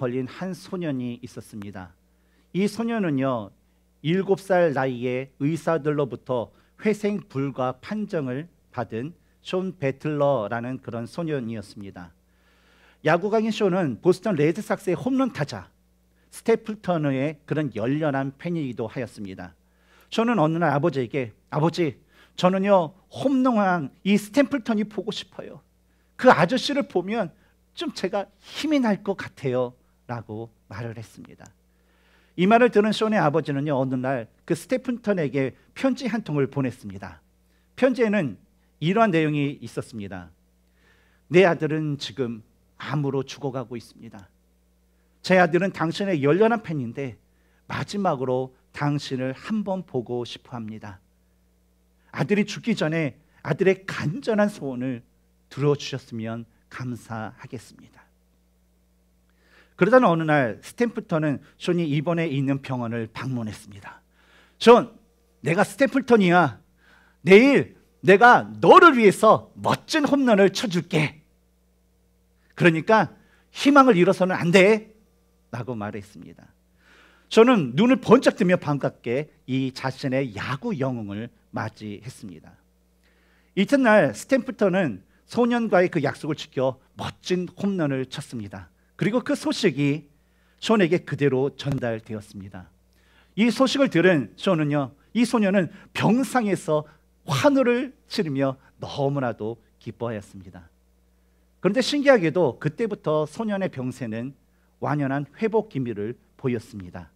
걸린 한 소년이 있었습니다. 이 소년은요, 7살 나이에 의사들로부터 회생 불가 판정을 받은 쇼 배틀러라는 그런 소년이었습니다. 야구광인 쇼는 보스턴 레드삭스의 홈런 타자 스테플턴의 그런 열렬한 팬이기도 하였습니다. 쇼는 어느 날 아버지에게 아버지 저는요 홈런왕 이 스테플턴이 보고 싶어요. 그 아저씨를 보면 좀 제가 힘이 날 것 같아요. 라고 말을 했습니다. 이 말을 들은 쇼의 아버지는요 어느 날 그 스테픈턴에게 편지 한 통을 보냈습니다. 편지에는 이러한 내용이 있었습니다. 내 아들은 지금 암으로 죽어가고 있습니다. 제 아들은 당신의 열렬한 팬인데 마지막으로 당신을 한 번 보고 싶어 합니다. 아들이 죽기 전에 아들의 간절한 소원을 들어주셨으면 감사하겠습니다. 그러던 어느 날스탠프턴은 존이 입원해 있는 병원을 방문했습니다. 존, 내가 스탠플턴이야. 내일 내가 너를 위해서 멋진 홈런을 쳐줄게. 그러니까 희망을 잃어서는 안 돼. 라고 말했습니다. 저는 눈을 번쩍 뜨며 반갑게 이 자신의 야구 영웅을 맞이했습니다. 이튿날 스탠프턴은 소년과의 그 약속을 지켜 멋진 홈런을 쳤습니다. 그리고 그 소식이 존에게 그대로 전달되었습니다. 이 소식을 들은 존은요, 이 소녀는 병상에서 환호를 치르며 너무나도 기뻐하였습니다. 그런데 신기하게도 그때부터 소년의 병세는 완연한 회복 기미를 보였습니다.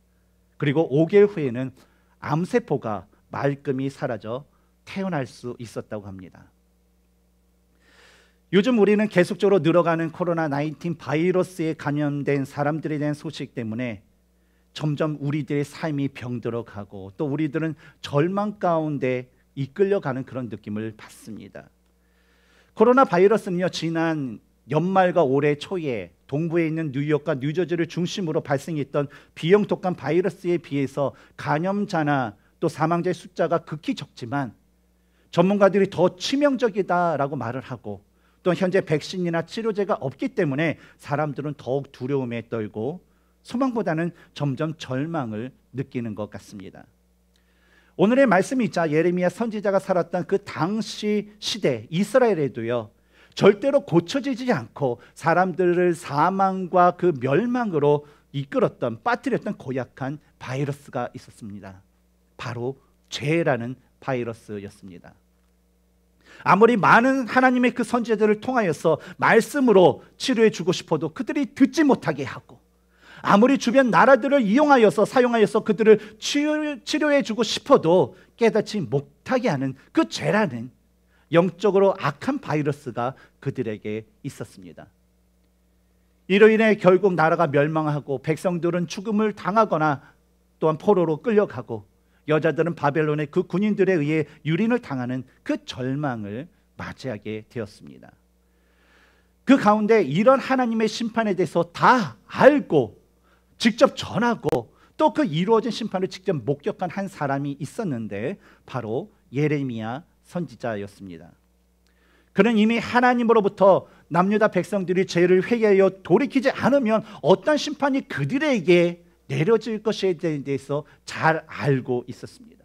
그리고 5개월 후에는 암세포가 말끔히 사라져 태어날 수 있었다고 합니다. 요즘 우리는 계속적으로 늘어가는 코로나 19 바이러스에 감염된 사람들에 대한 소식 때문에 점점 우리들의 삶이 병들어 가고 또 우리들은 절망 가운데 이끌려가는 그런 느낌을 받습니다. 코로나 바이러스는요, 지난 연말과 올해 초에 동부에 있는 뉴욕과 뉴저지를 중심으로 발생했던 비형 독감 바이러스에 비해서 감염자나 또 사망자의 숫자가 극히 적지만 전문가들이 더 치명적이다라고 말을 하고 또 현재 백신이나 치료제가 없기 때문에 사람들은 더욱 두려움에 떨고 소망보다는 점점 절망을 느끼는 것 같습니다. 오늘의 말씀이자 예레미야 선지자가 살았던 그 당시 시대 이스라엘에도요. 절대로 고쳐지지 않고 사람들을 사망과 그 멸망으로 이끌었던 빠뜨렸던 고약한 바이러스가 있었습니다. 바로 죄라는 바이러스였습니다. 아무리 많은 하나님의 그 선제들을 통하여서 말씀으로 치료해 주고 싶어도 그들이 듣지 못하게 하고 아무리 주변 나라들을 이용하여서 사용하여서 그들을 치료해 주고 싶어도 깨닫지 못하게 하는 그 죄라는 영적으로 악한 바이러스가 그들에게 있었습니다. 이로 인해 결국 나라가 멸망하고 백성들은 죽음을 당하거나 또한 포로로 끌려가고 여자들은 바벨론의 그 군인들에 의해 유린을 당하는 그 절망을 맞이하게 되었습니다. 그 가운데 이런 하나님의 심판에 대해서 다 알고 직접 전하고 또 그 이루어진 심판을 직접 목격한 한 사람이 있었는데 바로 예레미야 선지자였습니다. 그는 이미 하나님으로부터 남유다 백성들이 죄를 회개하여 돌이키지 않으면 어떤 심판이 그들에게 내려질 것에 대해서 잘 알고 있었습니다.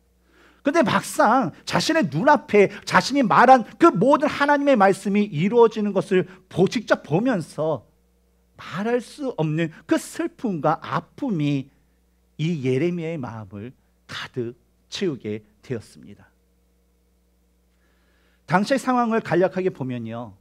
근데 막상 자신의 눈앞에 자신이 말한 그 모든 하나님의 말씀이 이루어지는 것을 직접 보면서 말할 수 없는 그 슬픔과 아픔이 이 예레미야의 마음을 가득 채우게 되었습니다. 당시의 상황을 간략하게 보면요.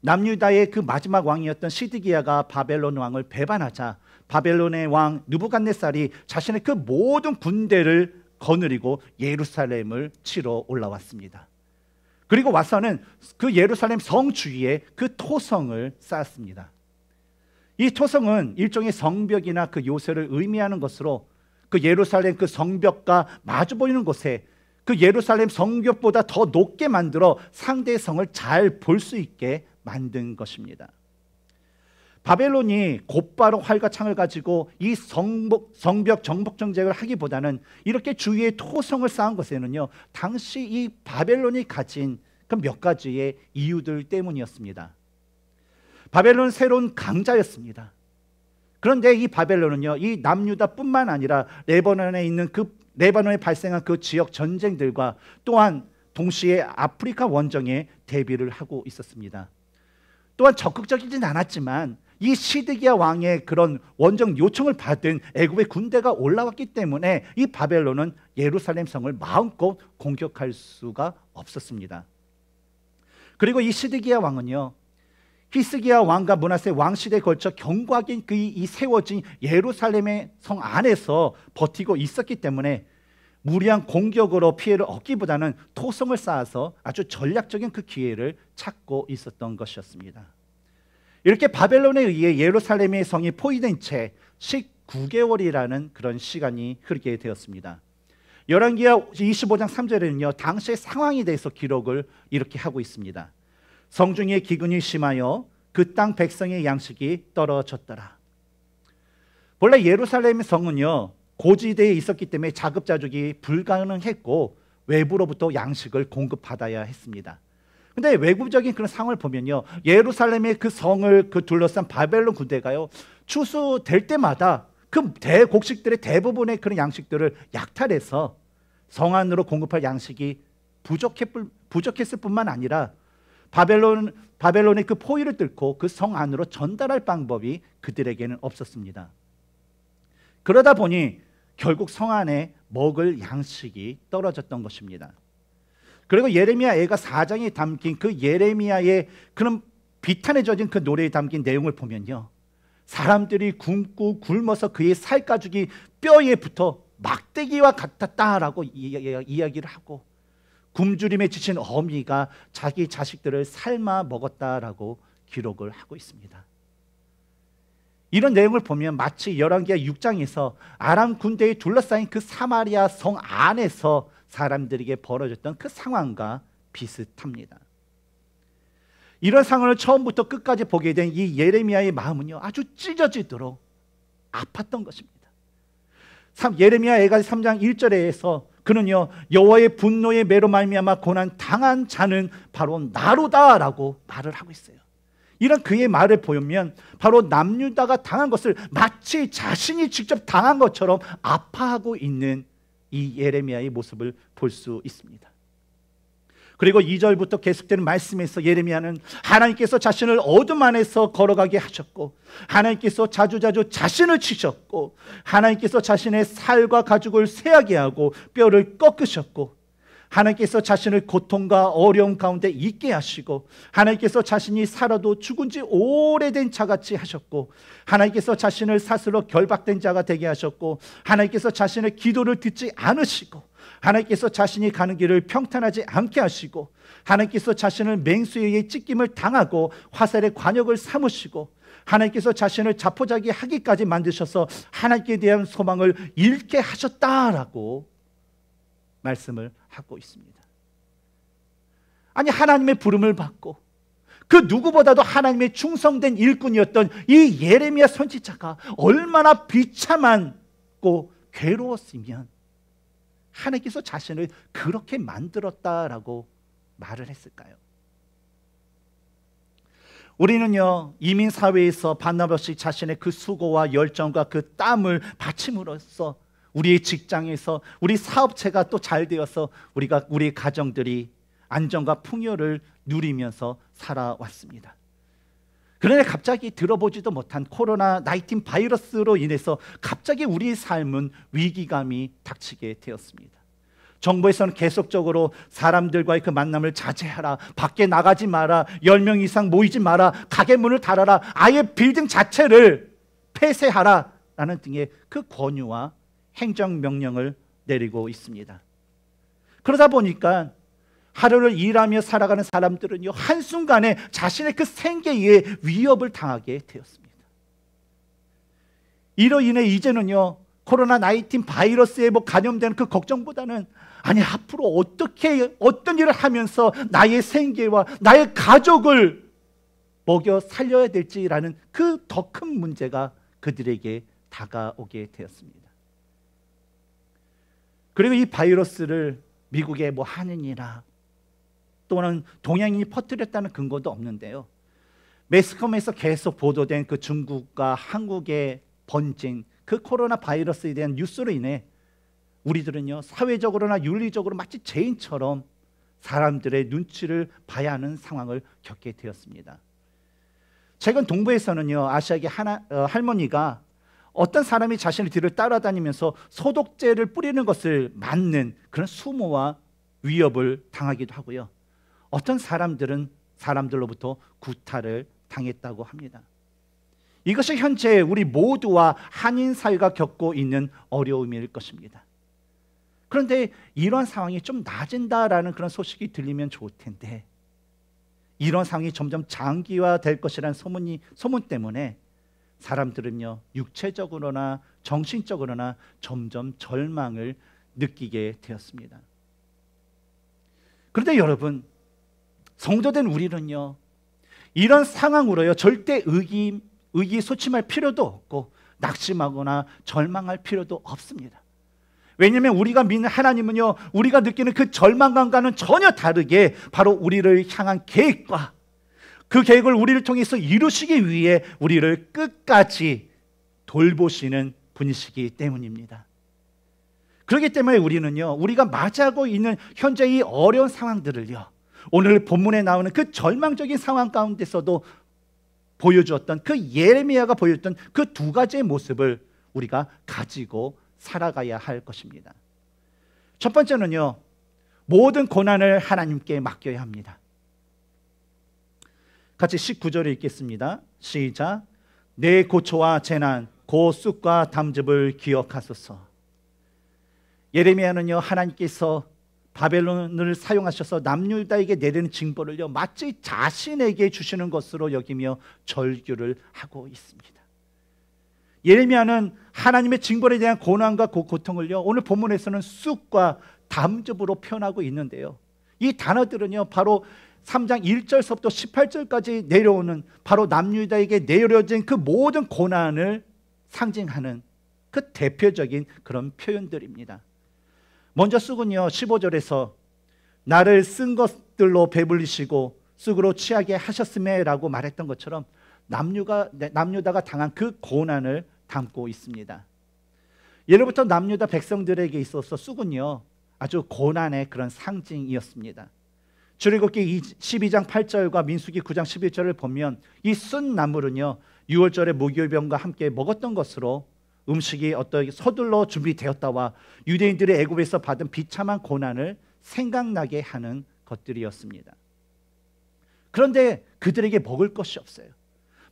남유다의 그 마지막 왕이었던 시드기야가 바벨론 왕을 배반하자 바벨론의 왕 느부갓네살이 자신의 그 모든 군대를 거느리고 예루살렘을 치러 올라왔습니다. 그리고 와서는 그 예루살렘 성 주위에 그 토성을 쌓았습니다. 이 토성은 일종의 성벽이나 그 요새를 의미하는 것으로 그 예루살렘 그 성벽과 마주 보이는 곳에 그 예루살렘 성벽보다 더 높게 만들어 상대의 성을 잘 볼 수 있게 만든 것입니다. 바벨론이 곧바로 활과 창을 가지고 이 성복, 성벽 정복 정쟁을 하기보다는 이렇게 주위에 토성을 쌓은 것에는요 당시 이 바벨론이 가진 그몇 가지의 이유들 때문이었습니다. 바벨론 새로운 강자였습니다. 그런데 이 바벨론은요 이 남유다뿐만 아니라 레바논에 있는 그 레바논에 발생한 그 지역 전쟁들과 또한 동시에 아프리카 원정에 대비를 하고 있었습니다. 또한 적극적이진 않았지만 이 시드기야 왕의 그런 원정 요청을 받은 애굽의 군대가 올라왔기 때문에 이 바벨론은 예루살렘 성을 마음껏 공격할 수가 없었습니다. 그리고 이 시드기야 왕은요. 히스기야 왕과 문하세 왕시대에 걸쳐 견고하게 그이 세워진 예루살렘의 성 안에서 버티고 있었기 때문에 무리한 공격으로 피해를 얻기보다는 토성을 쌓아서 아주 전략적인 그 기회를 찾고 있었던 것이었습니다. 이렇게 바벨론에 의해 예루살렘의 성이 포위된 채 19개월이라는 그런 시간이 흐르게 되었습니다. 열왕기하 25장 3절에는요. 당시의 상황에 대해서 기록을 이렇게 하고 있습니다. 성중에 기근이 심하여 그 땅 백성의 양식이 떨어졌더라. 본래 예루살렘 성은요. 고지대에 있었기 때문에 자급자족이 불가능했고 외부로부터 양식을 공급받아야 했습니다. 근데 외국적인 그런 상황을 보면요. 예루살렘의 그 성을 그 둘러싼 바벨론 군대가요. 추수될 때마다 그 대곡식들의 대부분의 그런 양식들을 약탈해서 성 안으로 공급할 양식이 부족했을 뿐만 아니라 바벨론 바벨론의 그 포위를 뚫고 그 성 안으로 전달할 방법이 그들에게는 없었습니다. 그러다 보니 결국 성 안에 먹을 양식이 떨어졌던 것입니다. 그리고 예레미야 애가 4장에 담긴 그 예레미야의 그런 비탄에 젖은 그 노래에 담긴 내용을 보면요. 사람들이 굶고 굶어서 그의 살가죽이 뼈에 붙어 막대기와 같았다라고 이야기를 하고 굶주림에 지친 어미가 자기 자식들을 삶아 먹었다라고 기록을 하고 있습니다. 이런 내용을 보면 마치 11개 하 6장에서 아람 군대에 둘러싸인 그 사마리아 성 안에서 사람들에게 벌어졌던 그 상황과 비슷합니다. 이런 상황을 처음부터 끝까지 보게 된 이 예레미야의 마음은요 아주 찢어지도록 아팠던 것입니다. 3, 예레미야 애가 3장 1절에서 그는요 여호와의 분노의 매로 말미암아 고난 당한 자는 바로 나로다라고 말을 하고 있어요. 이런 그의 말을 보면 바로 남유다가 당한 것을 마치 자신이 직접 당한 것처럼 아파하고 있는 이 예레미야의 모습을 볼 수 있습니다. 그리고 2절부터 계속되는 말씀에서 예레미야는 하나님께서 자신을 어둠 안에서 걸어가게 하셨고 하나님께서 자주자주 자신을 치셨고 하나님께서 자신의 살과 가죽을 쇠하게 하고 뼈를 꺾으셨고 하나님께서 자신을 고통과 어려움 가운데 있게 하시고 하나님께서 자신이 살아도 죽은 지 오래된 자같이 하셨고 하나님께서 자신을 사슬로 결박된 자가 되게 하셨고 하나님께서 자신의 기도를 듣지 않으시고 하나님께서 자신이 가는 길을 평탄하지 않게 하시고 하나님께서 자신을 맹수에 의해 찢김을 당하고 화살의 관역을 삼으시고 하나님께서 자신을 자포자기하기까지 만드셔서 하나님께 대한 소망을 잃게 하셨다라고 말씀을 하고 있습니다. 아니 하나님의 부름을 받고 그 누구보다도 하나님의 충성된 일꾼이었던 이 예레미야 선지자가 얼마나 비참하고 괴로웠으면 하나님께서 자신을 그렇게 만들었다라고 말을 했을까요? 우리는요 이민 사회에서 반나바시 자신의 그 수고와 열정과 그 땀을 바침으로써 우리의 직장에서 우리 사업체가 또 잘 되어서 우리가 우리 가정들이 안정과 풍요를 누리면서 살아왔습니다. 그런데 갑자기 들어보지도 못한 코로나 19 바이러스로 인해서 갑자기 우리 삶은 위기감이 닥치게 되었습니다. 정부에서는 계속적으로 사람들과의 그 만남을 자제하라. 밖에 나가지 마라. 10명 이상 모이지 마라. 가게 문을 닫아라. 아예 빌딩 자체를 폐쇄하라. 라는 등의 그 권유와 행정명령을 내리고 있습니다. 그러다 보니까 하루를 일하며 살아가는 사람들은요, 한순간에 자신의 그 생계에 위협을 당하게 되었습니다. 이로 인해 이제는요, 코로나19 바이러스에 뭐 감염되는 그 걱정보다는 아니, 앞으로 어떻게, 어떤 일을 하면서 나의 생계와 나의 가족을 먹여 살려야 될지라는 그 더 큰 문제가 그들에게 다가오게 되었습니다. 그리고 이 바이러스를 미국에뭐 하느니라 또는 동양인이 퍼뜨렸다는 근거도 없는데요. 매스컴에서 계속 보도된 그 중국과 한국의 번진 그 코로나 바이러스에 대한 뉴스로 인해 우리들은요 사회적으로나 윤리적으로 마치 죄인처럼 사람들의 눈치를 봐야 하는 상황을 겪게 되었습니다. 최근 동부에서는요 아시아계 하나, 어, 할머니가 어떤 사람이 자신의 뒤를 따라다니면서 소독제를 뿌리는 것을 막는 그런 수모와 위협을 당하기도 하고요. 어떤 사람들은 사람들로부터 구타를 당했다고 합니다. 이것이 현재 우리 모두와 한인 사회가 겪고 있는 어려움일 것입니다. 그런데 이러한 상황이 좀 나아진다라는 그런 소식이 들리면 좋을 텐데 이런 상황이 점점 장기화될 것이라는 소문이 소문 때문에 사람들은요 육체적으로나 정신적으로나 점점 절망을 느끼게 되었습니다. 그런데 여러분 성도된 우리는요 이런 상황으로요 절대 의기 의기소침할 필요도 없고 낙심하거나 절망할 필요도 없습니다. 왜냐하면 우리가 믿는 하나님은요 우리가 느끼는 그 절망감과는 전혀 다르게 바로 우리를 향한 계획과 그 계획을 우리를 통해서 이루시기 위해 우리를 끝까지 돌보시는 분이시기 때문입니다. 그렇기 때문에 우리는요, 우리가 맞이하고 있는 현재의 어려운 상황들을요, 오늘 본문에 나오는 그 절망적인 상황 가운데서도 보여주었던 그 예레미야가 보였던 그 두 가지의 모습을 우리가 가지고 살아가야 할 것입니다. 첫 번째는요, 모든 고난을 하나님께 맡겨야 합니다. 같이 19절에 읽겠습니다. 시작. 내 고초와 재난, 고 쑥과 담즙을 기억하소서. 예레미야는요 하나님께서 바벨론을 사용하셔서 남유다에게 내리는 징벌을요 마치 자신에게 주시는 것으로 여기며 절규를 하고 있습니다. 예레미야는 하나님의 징벌에 대한 고난과 고통을요 오늘 본문에서는 쑥과 담즙으로 표현하고 있는데요. 이 단어들은요 바로 3장 1절서부터 18절까지 내려오는 바로 남유다에게 내려진 그 모든 고난을 상징하는 그 대표적인 그런 표현들입니다. 먼저 쑥은요 15절에서 나를 쓴 것들로 배불리시고 쑥으로 취하게 하셨음에라고 말했던 것처럼 남유가, 네, 남유다가 당한 그 고난을 담고 있습니다. 예로부터 남유다 백성들에게 있어서 쑥은요 아주 고난의 그런 상징이었습니다. 출애굽기 12장 8절과 민수기 9장 11절을 보면 이 쓴 나물은요 6월절에 목요병과 함께 먹었던 것으로 음식이 어떤 서둘러 준비되었다와 유대인들의 애굽에서 받은 비참한 고난을 생각나게 하는 것들이었습니다. 그런데 그들에게 먹을 것이 없어요.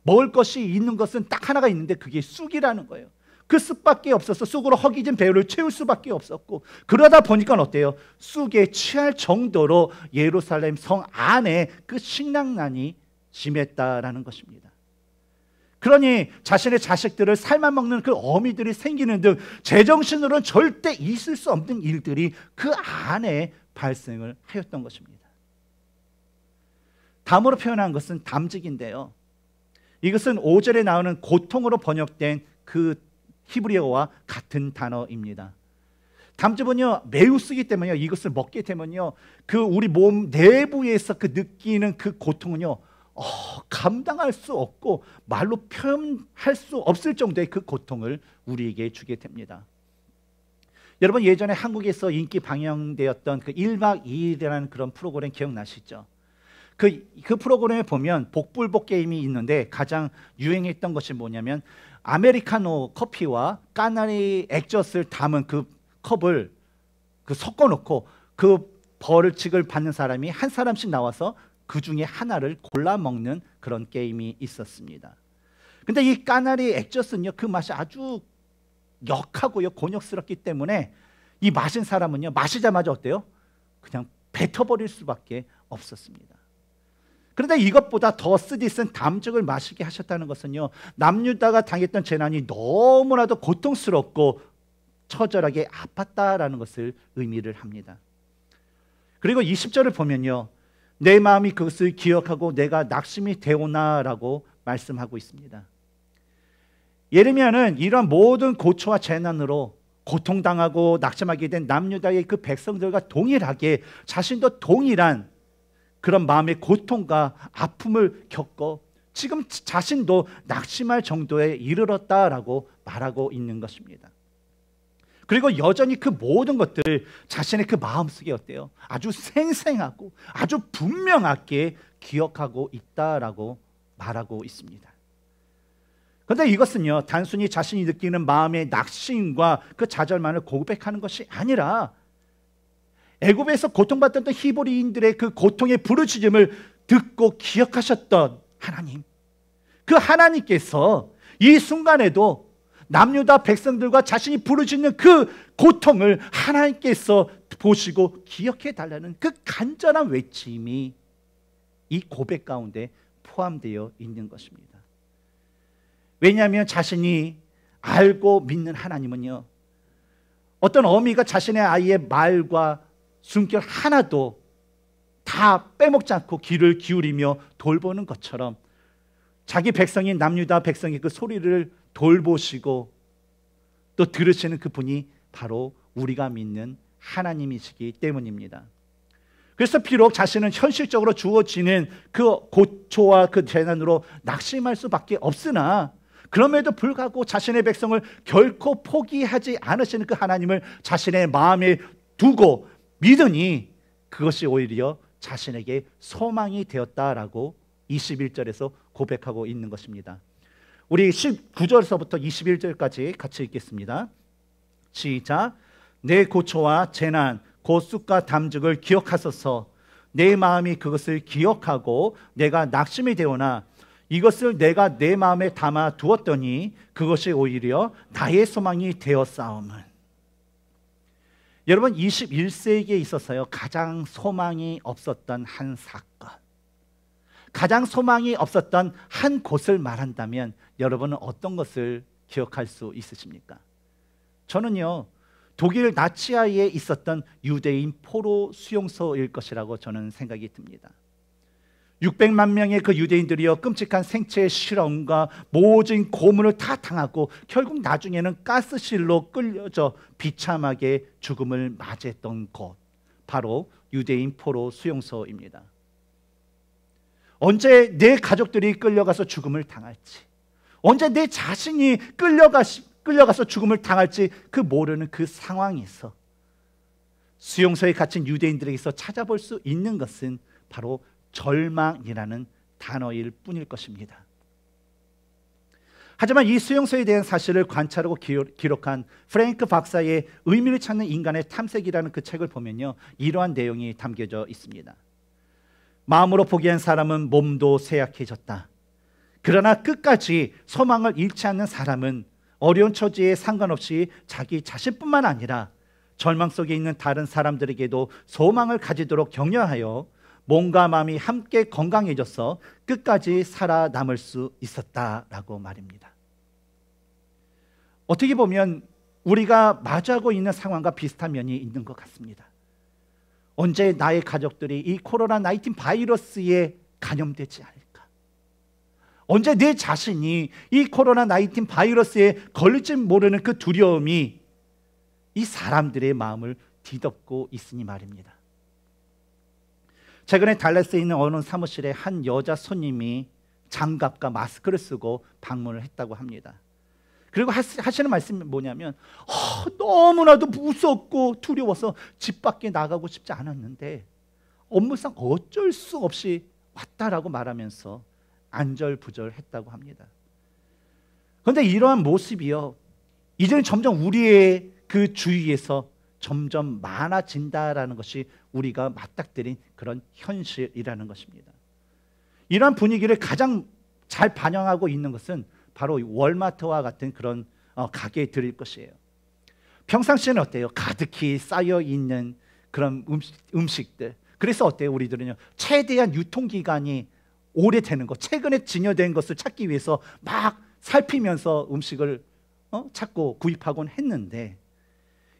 먹을 것이 있는 것은 딱 하나가 있는데 그게 쑥이라는 거예요. 그 쑥밖에 없어서 쑥으로 허기진 배를 채울 수밖에 없었고 그러다 보니까 어때요? 쑥에 취할 정도로 예루살렘 성 안에 그 식량난이 심했다라는 것입니다. 그러니 자신의 자식들을 삶아 먹는 그 어미들이 생기는 등 제정신으로는 절대 있을 수 없는 일들이 그 안에 발생을 하였던 것입니다. 담으로 표현한 것은 담직인데요. 이것은 5절에 나오는 고통으로 번역된 그 히브리어와 같은 단어입니다. 담즙은요 매우 쓰기 때문에 이것을 먹게 되면요 그 우리 몸 내부에서 그 느끼는 그 고통은요 어, 감당할 수 없고 말로 표현할 수 없을 정도의 그 고통을 우리에게 주게 됩니다. 여러분 예전에 한국에서 인기 방영되었던 그 1박 2일이라는 그런 프로그램 기억나시죠? 그, 그 프로그램에 보면 복불복 게임이 있는데 가장 유행했던 것이 뭐냐면 아메리카노 커피와 까나리 액젓을 담은 그 컵을 그 섞어 놓고 그 벌칙을 받는 사람이 한 사람씩 나와서 그 중에 하나를 골라 먹는 그런 게임이 있었습니다. 근데 이 까나리 액젓은요 그 맛이 아주 역하고요 곤욕스럽기 때문에 이 마신 사람은요 마시자마자 어때요? 그냥 뱉어버릴 수밖에 없었습니다. 그런데 이것보다 더 쓰디 쓴 담즙을 마시게 하셨다는 것은요. 남유다가 당했던 재난이 너무나도 고통스럽고 처절하게 아팠다라는 것을 의미를 합니다. 그리고 20절을 보면요. 내 마음이 그것을 기억하고 내가 낙심이 되오나라고 말씀하고 있습니다. 예레미야는 이러 모든 고초와 재난으로 고통당하고 낙심하게 된 남유다의 그 백성들과 동일하게 자신도 동일한 그런 마음의 고통과 아픔을 겪어 지금 자신도 낙심할 정도에 이르렀다라고 말하고 있는 것입니다. 그리고 여전히 그 모든 것들 자신의 그 마음속에 어때요? 아주 생생하고 아주 분명하게 기억하고 있다라고 말하고 있습니다. 그런데 이것은요 단순히 자신이 느끼는 마음의 낙심과 그 좌절만을 고백하는 것이 아니라 애굽에서 고통받던 히브리인들의 그 고통의 부르짖음을 듣고 기억하셨던 하나님. 그 하나님께서 이 순간에도 남유다 백성들과 자신이 부르짖는 그 고통을 하나님께서 보시고 기억해 달라는 그 간절한 외침이 이 고백 가운데 포함되어 있는 것입니다. 왜냐하면 자신이 알고 믿는 하나님은요, 어떤 어미가 자신의 아이의 말과 숨결 하나도 다 빼먹지 않고 귀를 기울이며 돌보는 것처럼 자기 백성인 남유다 백성의 그 소리를 돌보시고 또 들으시는 그분이 바로 우리가 믿는 하나님이시기 때문입니다. 그래서 비록 자신은 현실적으로 주어지는 그 고초와 그 재난으로 낙심할 수밖에 없으나 그럼에도 불구하고 자신의 백성을 결코 포기하지 않으시는 그 하나님을 자신의 마음에 두고 믿으니 그것이 오히려 자신에게 소망이 되었다라고 21절에서 고백하고 있는 것입니다. 우리 19절서부터 21절까지 같이 읽겠습니다. 시작. 내 고초와 재난, 고쑥과 담즙을 기억하소서. 내 마음이 그것을 기억하고 내가 낙심이 되오나 이것을 내가 내 마음에 담아 두었더니 그것이 오히려 나의 소망이 되었사오은 여러분 21세기에 있어서요 가장 소망이 없었던 한 사건 가장 소망이 없었던 한 곳을 말한다면 여러분은 어떤 것을 기억할 수 있으십니까? 저는요 독일 나치아에 있었던 유대인 포로 수용소일 것이라고 저는 생각이 듭니다 600만 명의 그유대인들이여 끔찍한 생체의 실험과 모진 고문을 다 당하고 결국 나중에는 가스실로 끌려져 비참하게 죽음을 맞이했던 곳 바로 유대인 포로 수용소입니다. 언제 내 가족들이 끌려가서 죽음을 당할지 언제 내 자신이 끌려가 끌려가서 죽음을 당할지 그 모르는 그 상황에서 수용소에 갇힌 유대인들에게서 찾아볼 수 있는 것은 바로 절망이라는 단어일 뿐일 것입니다. 하지만 이 수용소에 대한 사실을 관찰하고 기록한 프랭크 박사의 의미를 찾는 인간의 탐색이라는 그 책을 보면요. 이러한 내용이 담겨져 있습니다. 마음으로 포기한 사람은 몸도 쇠약해졌다. 그러나 끝까지 소망을 잃지 않는 사람은 어려운 처지에 상관없이 자기 자신뿐만 아니라 절망 속에 있는 다른 사람들에게도 소망을 가지도록 격려하여 몸과 마음이 함께 건강해져서 끝까지 살아남을 수 있었다라고 말입니다. 어떻게 보면 우리가 맞이하고 있는 상황과 비슷한 면이 있는 것 같습니다. 언제 나의 가족들이 이 코로나 19 바이러스에 감염되지 않을까? 언제 내 자신이 이 코로나 19 바이러스에 걸릴지 모르는 그 두려움이 이 사람들의 마음을 뒤덮고 있으니 말입니다. 최근에 달라스에 있는 어느 사무실에 한 여자 손님이 장갑과 마스크를 쓰고 방문을 했다고 합니다. 그리고 하시는 말씀이 뭐냐면 어, 너무나도 무섭고 두려워서 집 밖에 나가고 싶지 않았는데 업무상 어쩔 수 없이 왔다라고 말하면서 안절부절했다고 합니다. 그런데 이러한 모습이요 이제는 점점 우리의 그 주위에서 점점 많아진다라는 것이 우리가 맞닥뜨린 그런 현실이라는 것입니다. 이러한 분위기를 가장 잘 반영하고 있는 것은 바로 월마트와 같은 그런 어, 가게들일 것이에요. 평상시에는 어때요? 가득히 쌓여 있는 그런 음식, 음식들. 그래서 어때요? 우리들은요. 최대한 유통기간이 오래되는 것, 최근에 진열된 것을 찾기 위해서 막 살피면서 음식을 어? 찾고 구입하곤 했는데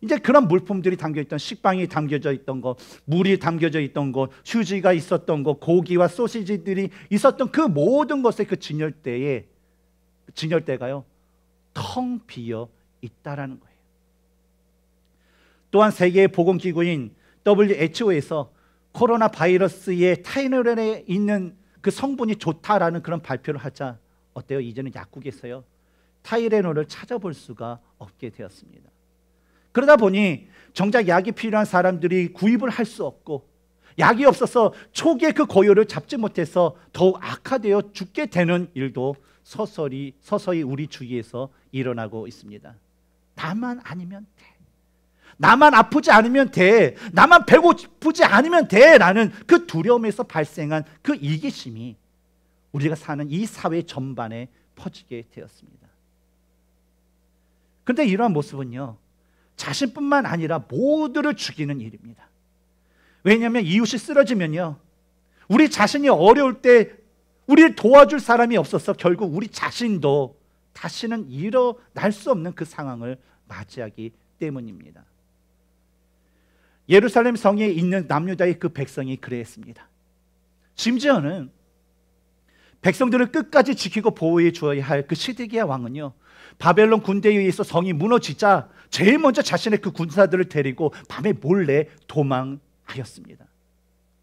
이제 그런 물품들이 담겨 있던 식빵이 담겨져 있던 거, 물이 담겨져 있던 거, 휴지가 있었던 거, 고기와 소시지들이 있었던 그 모든 것의 그 진열대에 진열대가요 텅 비어 있다라는 거예요. 또한 세계 보건 기구인 WHO에서 코로나 바이러스의 타이너렌에 있는 그 성분이 좋다라는 그런 발표를 하자 어때요? 이제는 약국에서요 타이레놀을 찾아볼 수가 없게 되었습니다. 그러다 보니 정작 약이 필요한 사람들이 구입을 할 수 없고 약이 없어서 초기에 그 고요를 잡지 못해서 더욱 악화되어 죽게 되는 일도 서서히 서서히 우리 주위에서 일어나고 있습니다. 나만 아니면 돼. 나만 아프지 않으면 돼. 나만 배고프지 않으면 돼. 라는 그 두려움에서 발생한 그 이기심이 우리가 사는 이 사회 전반에 퍼지게 되었습니다. 그런데 이러한 모습은요. 자신뿐만 아니라 모두를 죽이는 일입니다. 왜냐하면 이웃이 쓰러지면요. 우리 자신이 어려울 때 우리를 도와줄 사람이 없어서 결국 우리 자신도 다시는 일어날 수 없는 그 상황을 맞이하기 때문입니다. 예루살렘 성에 있는 남유다의 그 백성이 그랬습니다. 심지어는 백성들을 끝까지 지키고 보호해 주어야 할 그 시드기야 왕은요. 바벨론 군대에 의해서 성이 무너지자 제일 먼저 자신의 그 군사들을 데리고 밤에 몰래 도망하였습니다.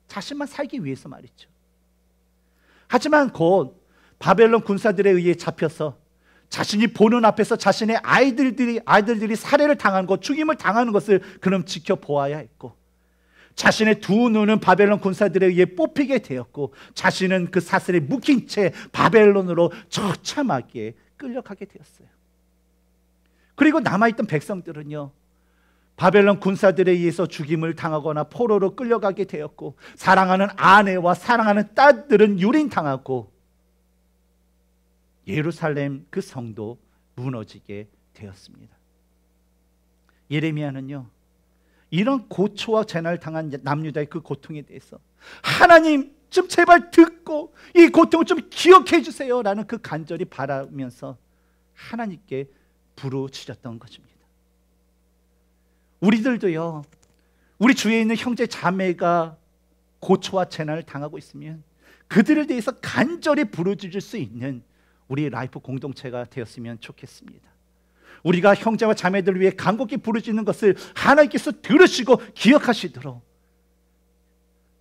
자신만 살기 위해서 말이죠. 하지만 곧 바벨론 군사들에 의해 잡혀서 자신이 보는 앞에서 자신의 아이들들이 아이들들이 살해를 당한 것, 죽임을 당하는 것을 그럼 지켜보아야 했고 자신의 두 눈은 바벨론 군사들에 의해 뽑히게 되었고 자신은 그 사슬에 묶인 채 바벨론으로 처참하게 끌려가게 되었어요. 그리고 남아있던 백성들은요, 바벨론 군사들에 의해서 죽임을 당하거나 포로로 끌려가게 되었고, 사랑하는 아내와 사랑하는 딸들은 유린당하고, 예루살렘 그 성도 무너지게 되었습니다. 예레미야는요, 이런 고초와 재난을 당한 남유다의 그 고통에 대해서 하나님 좀 제발 듣고 이 고통을 좀 기억해 주세요라는 그 간절히 바라면서 하나님께 부르짖었던 것입니다. 우리들도요. 우리 주위에 있는 형제 자매가 고초와 재난을 당하고 있으면 그들에 대해서 간절히 부르짖을 수 있는 우리 라이프 공동체가 되었으면 좋겠습니다. 우리가 형제와 자매들 위해 간곡히 부르짖는 것을 하나님께서 들으시고 기억하시도록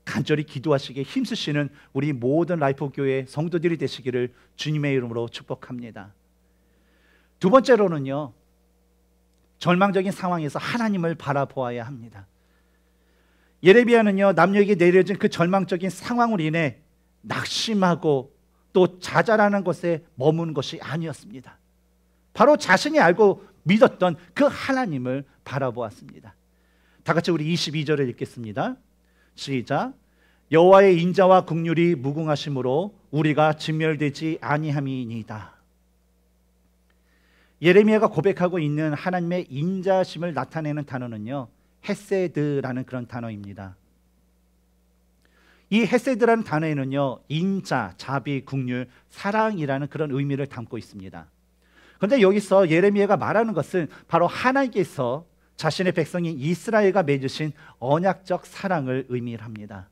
간절히 기도하시게 힘쓰시는 우리 모든 라이프 교회 성도들이 되시기를 주님의 이름으로 축복합니다. 두 번째로는요. 절망적인 상황에서 하나님을 바라보아야 합니다. 예레미야는요. 남녀에게 내려진 그 절망적인 상황으로 인해 낙심하고 또 자잘하는 것에 머무 것이 아니었습니다. 바로 자신이 알고 믿었던 그 하나님을 바라보았습니다. 다 같이 우리 22절을 읽겠습니다. 시작. 여호와의 인자와 긍휼이 무궁하심으로 우리가 진멸되지 아니함이니이다. 예레미야가 고백하고 있는 하나님의 인자심을 나타내는 단어는요. 헤세드라는 그런 단어입니다. 이 헤세드라는 단어에는요. 인자, 자비, 국률, 사랑이라는 그런 의미를 담고 있습니다. 그런데 여기서 예레미야가 말하는 것은 바로 하나님께서 자신의 백성인 이스라엘과 맺으신 언약적 사랑을 의미합니다.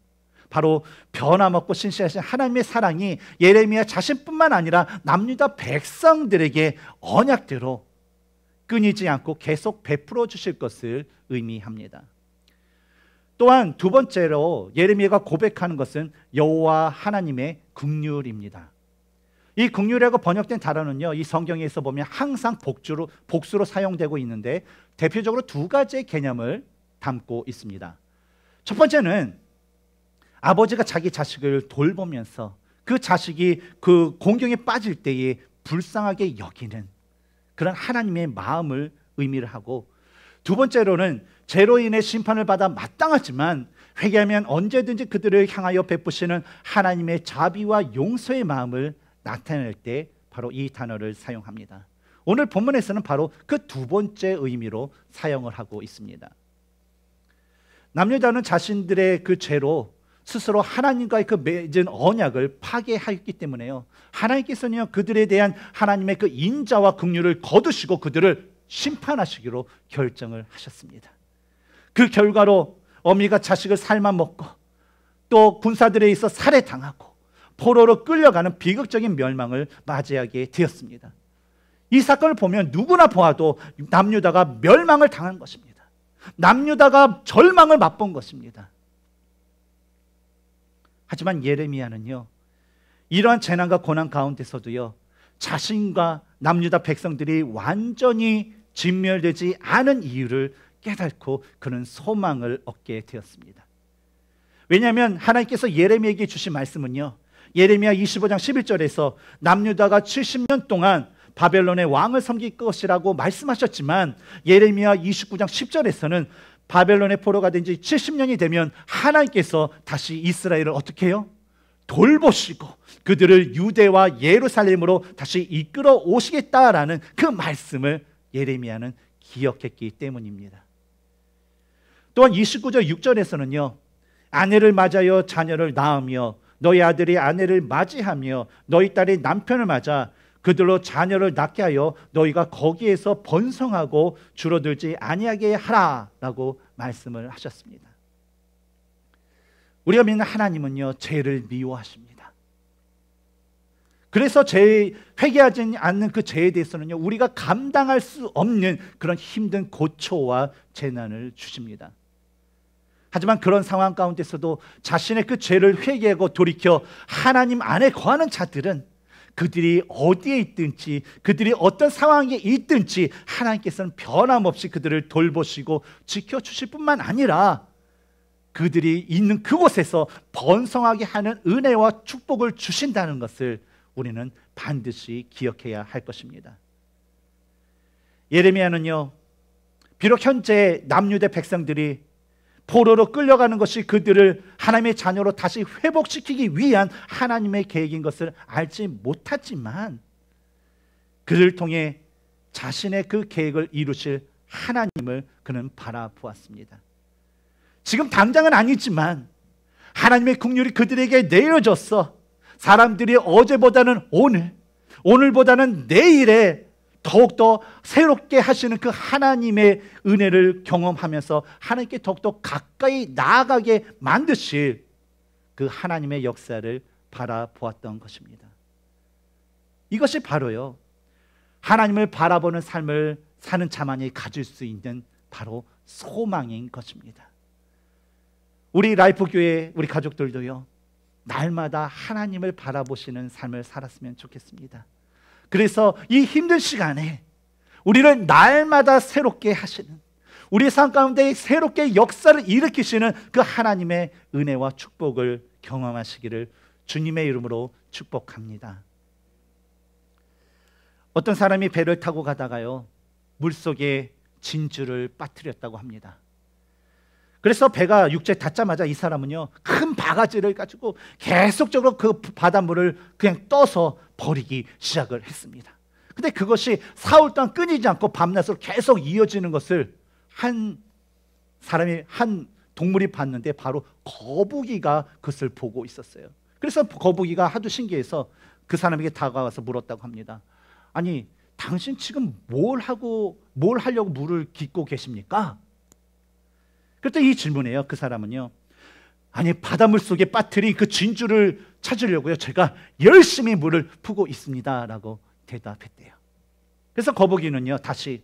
바로 변함없고 신실하신 하나님의 사랑이 예레미야 자신뿐만 아니라 남유다 백성들에게 언약대로 끊이지 않고 계속 베풀어 주실 것을 의미합니다. 또한 두 번째로 예레미야가 고백하는 것은 여호와 하나님의 긍휼입니다. 이 긍휼이라고 번역된 단어는요. 이 성경에서 보면 항상 복주로 복수로 사용되고 있는데 대표적으로 두 가지의 개념을 담고 있습니다. 첫 번째는 아버지가 자기 자식을 돌보면서 그 자식이 그 공경에 빠질 때에 불쌍하게 여기는 그런 하나님의 마음을 의미를 하고 두 번째로는 죄로 인해 심판을 받아 마땅하지만 회개하면 언제든지 그들을 향하여 베푸시는 하나님의 자비와 용서의 마음을 나타낼 때 바로 이 단어를 사용합니다. 오늘 본문에서는 바로 그 두 번째 의미로 사용을 하고 있습니다. 남유다는 자신들의 그 죄로 스스로 하나님과의 그 맺은 언약을 파괴하였기 때문에요. 하나님께서는요, 그들에 대한 하나님의 그 인자와 긍휼을 거두시고 그들을 심판하시기로 결정을 하셨습니다. 그 결과로 어미가 자식을 삶아 먹고 또 군사들에 있어 살해당하고 포로로 끌려가는 비극적인 멸망을 맞이하게 되었습니다. 이 사건을 보면 누구나 보아도 남유다가 멸망을 당한 것입니다. 남유다가 절망을 맛본 것입니다. 하지만 예레미야는요. 이러한 재난과 고난 가운데서도요. 자신과 남유다 백성들이 완전히 진멸되지 않은 이유를 깨닫고 그는 소망을 얻게 되었습니다. 왜냐하면 하나님께서 예레미야에게 주신 말씀은요. 예레미야 25장 11절에서 남유다가 70년 동안 바벨론의 왕을 섬길 것이라고 말씀하셨지만 예레미야 29장 10절에서는 바벨론의 포로가 된 지 70년이 되면 하나님께서 다시 이스라엘을 어떻게 해요? 돌보시고 그들을 유대와 예루살렘으로 다시 이끌어 오시겠다라는 그 말씀을 예레미야는 기억했기 때문입니다. 또한 29절 6절에서는요. 아내를 맞아요 자녀를 낳으며 너희 아들이 아내를 맞이하며 너희 딸이 남편을 맞아 그들로 자녀를 낳게 하여 너희가 거기에서 번성하고 줄어들지 아니하게 하라라고 말씀을 하셨습니다. 우리가 믿는 하나님은요 죄를 미워하십니다. 그래서 죄 회개하지 않는 그 죄에 대해서는요 우리가 감당할 수 없는 그런 힘든 고초와 재난을 주십니다. 하지만 그런 상황 가운데서도 자신의 그 죄를 회개하고 돌이켜 하나님 안에 거하는 자들은 그들이 어디에 있든지 그들이 어떤 상황에 있든지 하나님께서는 변함없이 그들을 돌보시고 지켜주실 뿐만 아니라 그들이 있는 그곳에서 번성하게 하는 은혜와 축복을 주신다는 것을 우리는 반드시 기억해야 할 것입니다. 예레미야는요. 비록 현재 남유대 백성들이 포로로 끌려가는 것이 그들을 하나님의 자녀로 다시 회복시키기 위한 하나님의 계획인 것을 알지 못했지만 그를 통해 자신의 그 계획을 이루실 하나님을 그는 바라보았습니다. 지금 당장은 아니지만 하나님의 국률이 그들에게 내려졌어 사람들이 어제보다는 오늘, 오늘보다는 내일에 더욱더 새롭게 하시는 그 하나님의 은혜를 경험하면서 하나님께 더욱더 가까이 나아가게 만드실 그 하나님의 역사를 바라보았던 것입니다. 이것이 바로요. 하나님을 바라보는 삶을 사는 자만이 가질 수 있는 바로 소망인 것입니다. 우리 라이프 교회 우리 가족들도요. 날마다 하나님을 바라보시는 삶을 살았으면 좋겠습니다. 그래서 이 힘든 시간에 우리를 날마다 새롭게 하시는 우리 삶 가운데 새롭게 역사를 일으키시는 그 하나님의 은혜와 축복을 경험하시기를 주님의 이름으로 축복합니다. 어떤 사람이 배를 타고 가다가요 물 속에 진주를 빠뜨렸다고 합니다. 그래서 배가 육지에 닿자마자 이 사람은요 큰 바가지를 가지고 계속적으로 그 바닷물을 그냥 떠서 버리기 시작을 했습니다. 근데 그것이 사흘 동안 끊이지 않고 밤낮으로 계속 이어지는 것을 한 사람이 한 동물이 봤는데 바로 거북이가 그것을 보고 있었어요. 그래서 거북이가 하도 신기해서 그 사람에게 다가와서 물었다고 합니다. 아니, 당신 지금 뭘 하고 뭘 하려고 물을 깊고 계십니까? 그랬더니 이 질문이에요. 그 사람은요. 아니, 바닷물 속에 빠뜨린 그 진주를 찾으려고요. 제가 열심히 물을 푸고 있습니다. 라고 대답했대요. 그래서 거북이는요, 다시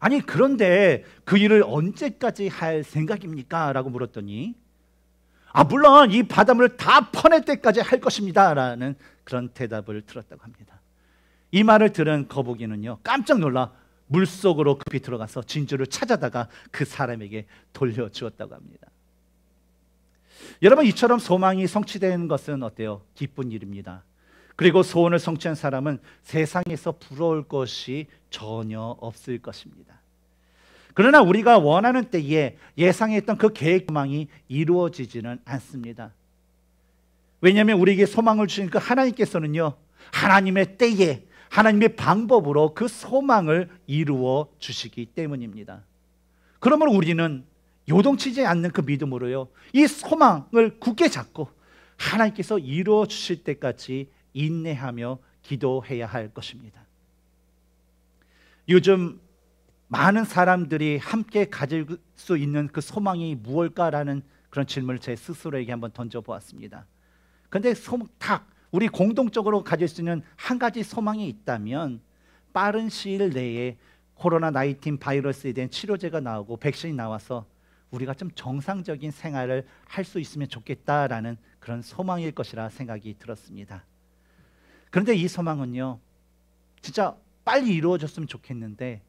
아니, 그런데 그 일을 언제까지 할 생각입니까? 라고 물었더니 아, 물론 이 바닷물을 다 퍼낼 때까지 할 것입니다. 라는 그런 대답을 들었다고 합니다. 이 말을 들은 거북이는요, 깜짝 놀라 물속으로 급히 들어가서 진주를 찾아다가 그 사람에게 돌려주었다고 합니다. 여러분 이처럼 소망이 성취된 것은 어때요? 기쁜 일입니다. 그리고 소원을 성취한 사람은 세상에서 부러울 것이 전혀 없을 것입니다. 그러나 우리가 원하는 때에 예상했던 그 계획 망이 이루어지지는 않습니다. 왜냐하면 우리에게 소망을 주신 그 하나님께서는요 하나님의 때에 하나님의 방법으로 그 소망을 이루어 주시기 때문입니다. 그러므 우리는 요동치지 않는 그 믿음으로요. 이 소망을 굳게 잡고 하나님께서 이루어 주실 때까지 인내하며 기도해야 할 것입니다. 요즘 많은 사람들이 함께 가질 수 있는 그 소망이 무엇일까라는 그런 질문을 제 스스로에게 한번 던져보았습니다. 근데 딱 우리 공동적으로 가질 수 있는 한 가지 소망이 있다면 빠른 시일 내에 코로나 19 바이러스에 대한 치료제가 나오고 백신이 나와서 우리가 좀 정상적인 생활을 할 수 있으면 좋겠다라는 그런 소망일 것이라 생각이 들었습니다. 그런데 이 소망은요, 진짜 빨리 이루어졌으면 좋겠는데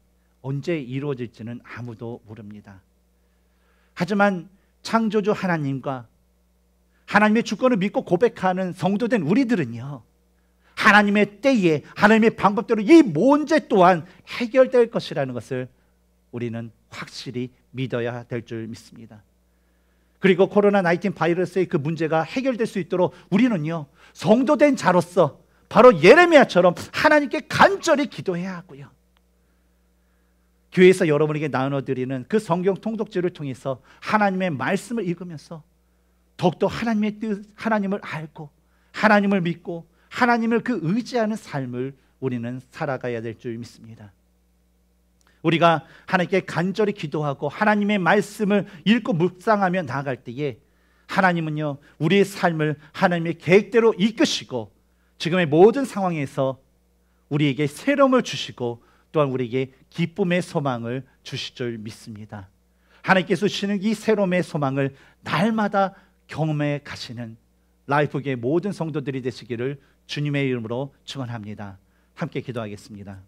언제 이루어질지는 아무도 모릅니다. 하지만 창조주 하나님과 하나님의 주권을 믿고 고백하는 성도된 우리들은요, 하나님의 때에 하나님의 방법대로 이 문제 또한 해결될 것이라는 것을 우리는 확실히 믿어야 될 줄 믿습니다. 그리고 코로나 19 바이러스의 그 문제가 해결될 수 있도록 우리는요, 성도된 자로서 바로 예레미야처럼 하나님께 간절히 기도해야 하고요. 교회에서 여러분에게 나눠드리는 그 성경 통독제를 통해서 하나님의 말씀을 읽으면서 더욱더 하나님의 뜻, 하나님을 알고 하나님을 믿고 하나님을 그 의지하는 삶을 우리는 살아가야 될 줄 믿습니다. 우리가 하나님께 간절히 기도하고 하나님의 말씀을 읽고 묵상하며 나아갈 때에 하나님은요, 우리의 삶을 하나님의 계획대로 이끄시고 지금의 모든 상황에서 우리에게 새로움을 주시고 또한 우리에게 기쁨의 소망을 주실 줄 믿습니다. 하나님께서 주시는 이 새로움의 소망을 날마다 경험해 가시는 라이프계 모든 성도들이 되시기를 주님의 이름으로 축원합니다. 함께 기도하겠습니다.